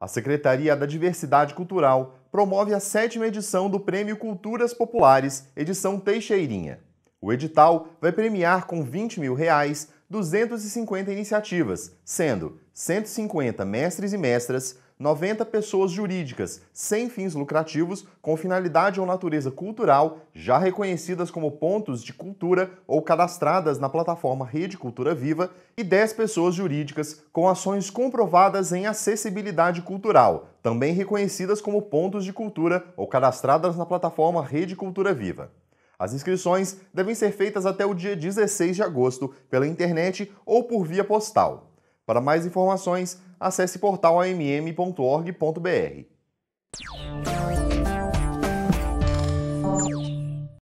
A Secretaria da Diversidade Cultural promove a sétima edição do Prêmio Culturas Populares, edição Teixeirinha. O edital vai premiar com 20 mil reais 250 iniciativas, sendo 150 mestres e mestras, 90 pessoas jurídicas sem fins lucrativos, com finalidade ou natureza cultural, já reconhecidas como pontos de cultura ou cadastradas na plataforma Rede Cultura Viva, e 10 pessoas jurídicas com ações comprovadas em acessibilidade cultural, também reconhecidas como pontos de cultura ou cadastradas na plataforma Rede Cultura Viva. As inscrições devem ser feitas até o dia 16 de agosto pela internet ou por via postal. Para mais informações, acesse portalamm.org.br.